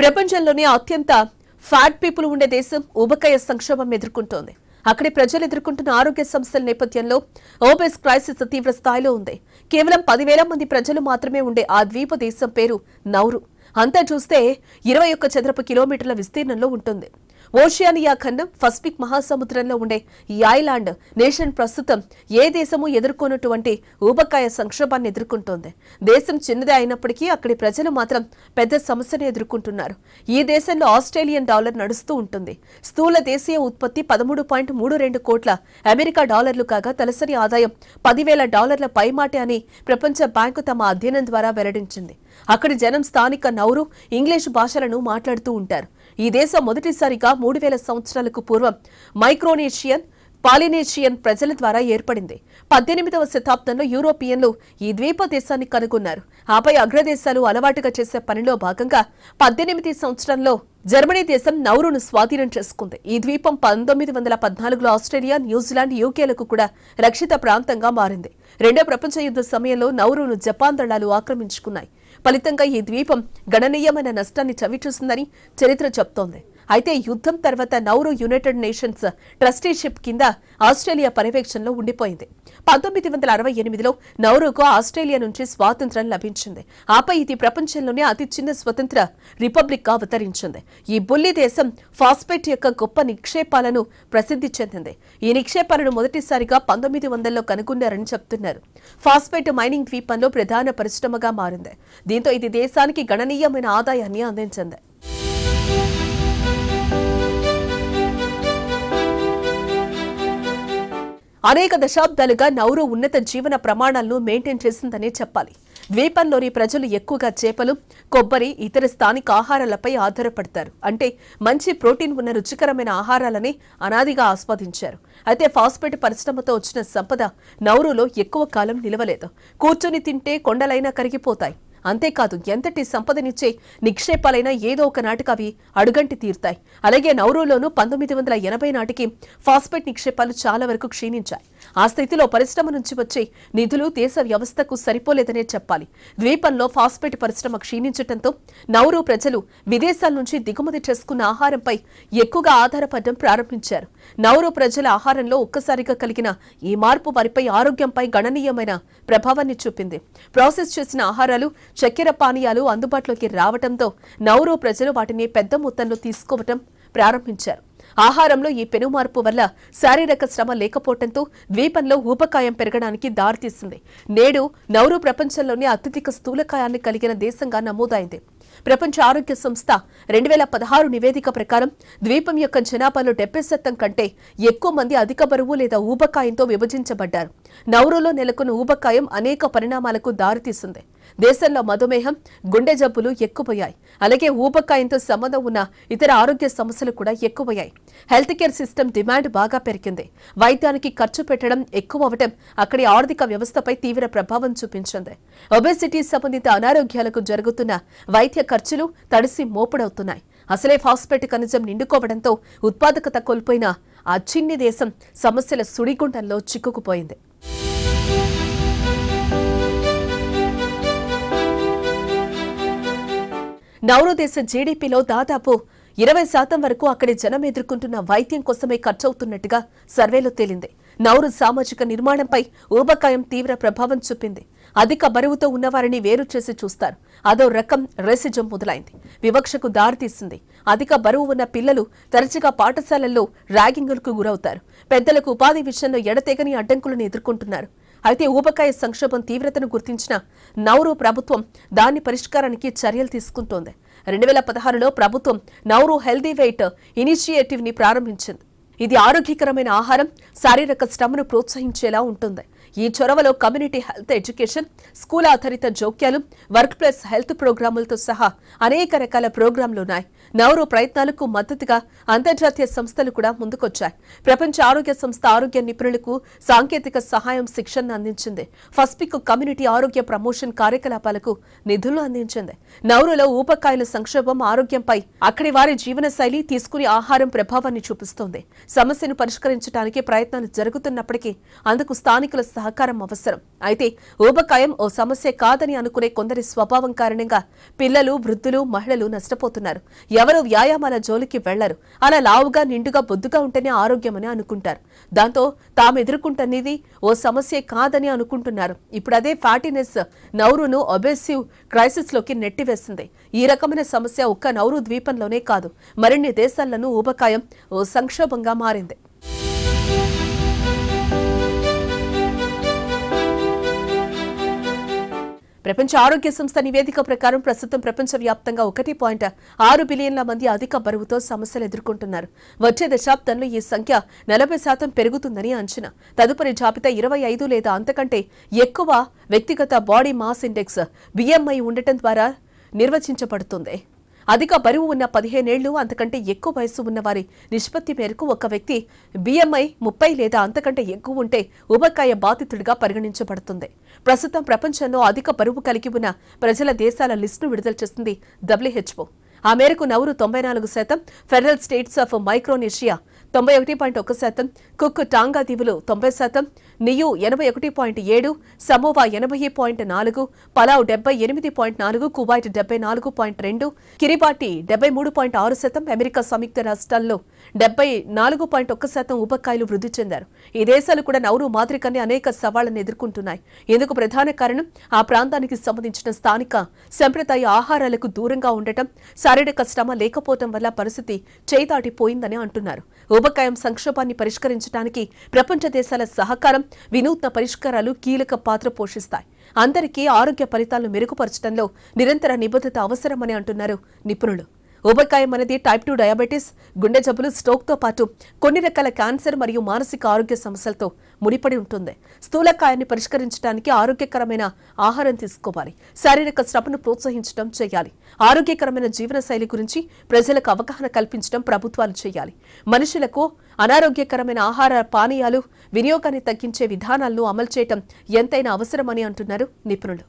ప్రపంచంలోనే అత్యంత fat people ఉండే దేశం ఊబకాయ సంక్షోభం ఎదుర్కొంటోంది అక్కడి ప్రజలు ఎదుర్కొంటున్న ఆరోగ్య సంస్థల నేపథ్యంలో ఓబెస్ క్రైసిస్ తీవ్ర స్థాయిలో ఉంది కేవలం పదివేల మంది ప్రజలు మాత్రమే ఉండే ఆ ద్వీప దేశం పేరు నౌరు అంతా చూస్తే ఇరవై ఒక్క చదరపు కిలోమీటర్ల విస్తీర్ణంలో ఉంటుంది ఓషియానియా ఖండం పసిఫిక్ మహాసముద్రంలో ఉండే ఈ ఐలాండ్ నేషన్ ప్రస్తుతం ఏ దేశము ఎదుర్కొన్నటువంటి ఊబకాయ సంక్షోభాన్ని ఎదుర్కొంటోంది దేశం చిన్నదే అయినప్పటికీ అక్కడి ప్రజలు మాత్రం పెద్ద సమస్యను ఎదుర్కొంటున్నారు ఈ దేశంలో ఆస్ట్రేలియన్ డాలర్ నడుస్తూ ఉంటుంది స్థూల దేశీయ ఉత్పత్తి పదమూడు పాయింట్ మూడు రెండు కోట్ల అమెరికా డాలర్లు కాగా తలసరి ఆదాయం పదివేల డాలర్ల పైమాటే అని ప్రపంచ బ్యాంకు తమ అధ్యయనం ద్వారా వెల్లడించింది అక్కడి జనం స్థానిక నౌరు ఇంగ్లీషు భాషలను మాట్లాడుతూ ఉంటారు ఈ దేశం మొదటిసారిగా మూడు వేల సంవత్సరాలకు పూర్వం మైక్రోనేషియన్ పాలినేషియన్ ప్రజల ద్వారా ఏర్పడింది పద్దెనిమిదవ శతాబ్దంలో యూరోపియన్లు ఈ ద్వీప దేశాన్ని కనుగొన్నారు ఆపై అగ్రదేశాలు అలవాటుగా చేసే పనిలో భాగంగా పద్దెనిమిది సంవత్సరంలో జర్మనీ దేశం నౌరును స్వాధీనం చేసుకుంది ఈ ద్వీపం పంతొమ్మిది వందల పద్నాలుగులో ఆస్ట్రేలియా న్యూజిలాండ్ యూకేలకు కూడా రక్షిత ప్రాంతంగా మారింది రెండో ప్రపంచ యుద్ధ సమయంలో నౌరును జపాన్ దళాలు ఆక్రమించుకున్నాయి ఫలితంగా ఈ ద్వీపం గణనీయమైన నష్టాన్ని చవిచూసిందని చరిత్ర చెప్తోంది అయితే యుద్ధం తర్వాత నౌరు యునైటెడ్ నేషన్స్ ట్రస్టీషిప్ కింద ఆస్ట్రేలియా పర్యవేక్షణలో ఉండిపోయింది పంతొమ్మిది వందల అరవై ఎనిమిదిలో నౌరుకు ఆస్ట్రేలియా నుంచి స్వాతంత్రం లభించింది ఆపై ఇది ప్రపంచంలోనే అతి చిన్న స్వతంత్ర రిపబ్లిక్గా అవతరించింది ఈ బుల్లి దేశం ఫాస్పెట్ యొక్క గొప్ప నిక్షేపాలను ప్రసిద్ధి చెందింది ఈ నిక్షేపాలను మొదటిసారిగా పంతొమ్మిది వందల్లో కనుగొన్నారని చెప్తున్నారు ఫాస్పెట్ మైనింగ్ ద్వీపంలో ప్రధాన పరిశ్రమగా మారింది దీంతో ఇది దేశానికి గణనీయమైన ఆదాయాన్ని అందించింది అనేక దశాబ్దాలుగా నౌరు ఉన్నత జీవన ప్రమాణాలను మెయింటైన్ చేసిందనే చెప్పాలి ద్వీపంలోని ప్రజలు ఎక్కువగా చేపలు కొబ్బరి ఇతర స్థానిక ఆహారాలపై ఆధారపడతారు అంటే మంచి ప్రోటీన్ ఉన్న రుచికరమైన ఆహారాలని అనాదిగా ఆస్వాదించారు అయితే ఫాస్ఫేట్ పరిశ్రమతో వచ్చిన సంపద నౌరులో ఎక్కువ కాలం నిలవలేదు కూర్చొని తింటే కొండలైనా కరిగిపోతాయి అంతేకాదు ఎంతటి సంపదనిచ్చే నిక్షేపాలైనా ఏదో ఒక నాటికి అవి అడుగంటి తీరుతాయి అలాగే నౌరూలోనూ పంతొమ్మిది వందల ఎనభై నాటికి ఫాస్పెట్ నిక్షేపాలు చాలా వరకు క్షీణించాయి ఆ స్థితిలో పరిశ్రమ నుంచి వచ్చే నిధులు దేశ వ్యవస్థకు సరిపోలేదనే చెప్పాలి ద్వీపంలో ఫాస్పెట్ పరిశ్రమ క్షీణించడంతో నౌరు ప్రజలు విదేశాల నుంచి దిగుమతి చేసుకున్న ఆహారంపై ఎక్కువగా ఆధారపడడం ప్రారంభించారు నౌరు ప్రజల ఆహారంలో ఒక్కసారిగా కలిగిన ఈ మార్పు వారిపై ఆరోగ్యంపై గణనీయమైన ప్రభావాన్ని చూపింది ప్రాసెస్ చేసిన ఆహారాలు చక్కెర పానీయాలు అందుబాటులోకి రావడంతో నౌరో ప్రజలు వాటిని పెద్ద మొత్తంలో తీసుకోవటం ప్రారంభించారు ఆహారంలో ఈ పెనుమార్పు వల్ల శారీరక శ్రమ లేకపోవడంతో ద్వీపంలో ఊపకాయం పెరగడానికి దారితీసింది నేడు నౌరు ప్రపంచంలోనే అత్యధిక స్థూలకాయాన్ని కలిగిన దేశంగా నమోదైంది ప్రపంచ ఆరోగ్య సంస్థ రెండు వేల పదహారు నివేదిక ప్రకారం ద్వీపం యొక్క జనాభాలో డెబ్బై శాతం కంటే ఎక్కువ మంది అధిక బరువు లేదా ఊబకాయంతో విభజించబడ్డారు నౌరులో నెలకొన్న ఊబకాయం అనేక పరిణామాలకు దారితీసింది దేశంలో మధుమేహం గుండె జబ్బులు ఎక్కువయ్యాయి అలాగే ఊబకాయంతో సంబంధం ఉన్న ఇతర ఆరోగ్య సమస్యలు కూడా ఎక్కువయ్యాయి హెల్త్ కేర్ సిస్టమ్ డిమాండ్ బాగా పెరిగింది వైద్యానికి ఖర్చు పెట్టడం ఎక్కువ అవటం అక్కడి ఆర్థిక వ్యవస్థపై తీవ్ర ప్రభావం చూపించింది ఒబెసిటీ సంబంధిత అనారోగ్యాలకు జరుగుతున్న వైద్య ఖర్చులు తడిసి మోపుడవుతున్నాయి అసలే ఫాస్ఫేట్ ఖనిజం నిండుకోవడంతో ఉత్పాదకత కోల్పోయిన ఆ చిన్ని దేశం సమస్యల సుడిగుండంలో చిక్కుకుపోయింది నౌరో దేశ జీడీపీలో దాదాపు ఇరవై శాతం వరకు అక్కడి జనం ఎదుర్కొంటున్న వైద్యం కోసమే ఖర్చవుతున్నట్టుగా సర్వేలో తేలింది నౌరు సామాజిక నిర్మాణంపై ఊబకాయం తీవ్ర ప్రభావం చూపింది అధిక బరువుతో ఉన్నవారిని వేరు చేసి చూస్తారు అదో రకం రెసిజం మొదలైంది వివక్షకు దారితీసింది అధిక బరువు ఉన్న పిల్లలు తరచుగా పాఠశాలల్లో ర్యాగింగులకు గురవుతారు పెద్దలకు ఉపాధి విషయంలో ఎడతెగని అడ్డంకులను ఎదుర్కొంటున్నారు అయితే ఊబకాయ సంక్షోభం తీవ్రతను గుర్తించిన నౌరు ప్రభుత్వం దాని పరిష్కారానికి చర్యలు తీసుకుంటోంది రెండు వేల పదహారులో ప్రభుత్వం నౌరు హెల్దీ వెయిట్ ఇనిషియేటివ్ ని ప్రారంభించింది ఇది ఆరోగ్యకరమైన ఆహారం శారీరక శ్రమను ప్రోత్సహించేలా ఉంటుంది ఈ చొరవలో కమ్యూనిటీ హెల్త్ ఎడ్యుకేషన్ స్కూల్ ఆధారిత జోక్యాలు వర్క్ ప్లస్ హెల్త్ ప్రోగ్రాములతో సహా అనేక రకాల ప్రోగ్రాంలు ఉన్నాయి నౌరో ప్రయత్నాలకు మద్దతుగా అంతర్జాతీయ సంస్థలు కూడా ముందుకొచ్చాయి ప్రపంచ ఆరోగ్య సంస్థ ఆరోగ్య నిపుణులకు సాంకేతిక సహాయం శిక్షణ అందించింది ఫస్పిక్ కమ్యూనిటీ ఆరోగ్య ప్రమోషన్ కార్యకలాపాలకు నిధులు అందించింది నౌరులో ఊపకాయల సంక్షోభం ఆరోగ్యంపై అక్కడి వారి జీవన శైలి తీసుకునే ఆహారం ప్రభావాన్ని చూపిస్తోంది సమస్యను పరిష్కరించడానికి ప్రయత్నాలు జరుగుతున్నప్పటికీ అందుకు స్థానికుల సహకారం అవసరం అయితే ఊబకాయం ఓ సమస్య కాదని అనుకునే కొందరి స్వభావం కారణంగా పిల్లలు వృద్ధులు మహిళలు నష్టపోతున్నారు ఎవరు వ్యాయామాల జోలికి వెళ్లరు అలా లావుగా నిండుగా బొద్దుగా ఉంటేనే ఆరోగ్యమని అనుకుంటారు దాంతో తాము ఎదుర్కొంటున్నది ఓ సమస్య కాదని అనుకుంటున్నారు ఇప్పుడు అదే ఫ్యాటీనెస్ నౌరును ఒబెసివ్ క్రైసిస్లోకి నెట్టివేస్తుంది ఈ రకమైన సమస్య ఒక్క నౌరు ద్వీపంలోనే కాదు మరిన్ని దేశాలను ఊబకాయం ఓ సంక్షోభంగా మారింది ప్రపంచ ఆరోగ్య సంస్థ నివేదిక ప్రకారం ప్రస్తుతం ప్రపంచవ్యాప్తంగా ఒకటి పాయింట్ ఆరు బిలియన్ల మంది అధిక బరువుతో సమస్యలు ఎదుర్కొంటున్నారు వచ్చే దశాబ్దంలో ఈ సంఖ్య నలభై శాతం పెరుగుతుందని అంచనా తదుపరి జాబితా ఇరవై ఐదు లేదా అంతకంటే ఎక్కువ వ్యక్తిగత బాడీ మాస్ ఇండెక్స్ బిఎంఐ ఉండటం ద్వారా నిర్వచించబడుతుంది అధిక బరువు ఉన్న పదిహేనేళ్లు అంతకంటే ఎక్కువ వయసు ఉన్న వారి నిష్పత్తి మేరకు ఒక వ్యక్తి బిఎంఐ ముప్పై లేదా అంతకంటే ఎక్కువ ఉంటే ఉబకాయ బాధితుడిగా పరిగణించబడుతుంది ప్రస్తుతం ప్రపంచంలో అధిక బరువు కలిగి ఉన్న ప్రజల దేశాల లిస్టును విడుదల చేసింది డబ్ల్యూహెచ్ఓ ఆ మేరకు నవరు తొంభై నాలుగు శాతం ఫెడరల్ స్టేట్స్ ఆఫ్ మైక్రోనేషియా తొంభై ఒకటి పాయింట్ ఒక శాతం కుక్ టాంగా దీవులు తొంభై శాతం నియు ఎనభై ఒకటి పాయింట్ ఏడు సమోవా ఎనభై పాయింట్ నాలుగు పలావ్ డెబ్బై ఎనిమిది పాయింట్ నాలుగు కువైట్ డెబ్బై నాలుగు పాయింట్ రెండు కిరిబాటి డెబ్బై మూడు పాయింట్ ఆరు శాతం అమెరికా సంయుక్త రాష్ట్రాల్లో డెబ్బై నాలుగు పాయింట్ ఒక్క శాతం ఊబకాయలు వృద్ధి చెందారు ఈ దేశాలు కూడా నౌరు మాదిరికనే అనేక సవాళ్లను ఎదుర్కొంటున్నాయి ఇందుకు ప్రధాన కారణం ఆ ప్రాంతానికి సంబంధించిన స్థానిక సంప్రదాయ ఆహారాలకు దూరంగా ఉండటం శారీరక శ్రమ లేకపోవడం వల్ల పరిస్థితి చేతాటిపోయిందని అంటున్నారు ఊబకాయం సంక్షోభాన్ని పరిష్కరించడానికి ప్రపంచ దేశాల సహకారం వినూత్న పరిష్కారాలు కీలక పాత్ర పోషిస్తాయి అందరికీ ఆరోగ్య ఫలితాలను మెరుగుపరచడంలో నిరంతర నిబద్ధత అవసరమని అంటున్నారు నిపుణులు ఊబకాయం అనేది టైప్ టూ డయాబెటీస్ గుండె జబ్బులు తో పాటు కొన్ని రకాల క్యాన్సర్ మరియు మానసిక ఆరోగ్య సమస్యలతో ముడిపడి ఉంటుంది స్థూలకాయాన్ని పరిష్కరించడానికి ఆరోగ్యకరమైన ఆహారం తీసుకోవాలి శారీరక శ్రమను ప్రోత్సహించడం చేయాలి ఆరోగ్యకరమైన జీవనశైలి గురించి ప్రజలకు అవగాహన కల్పించడం ప్రభుత్వాలు చేయాలి మనుషులకు అనారోగ్యకరమైన ఆహార పానీయాలు వినియోగాన్ని తగ్గించే విధానాలను అమలు చేయడం ఎంతైనా అవసరమని అంటున్నారు నిపుణులు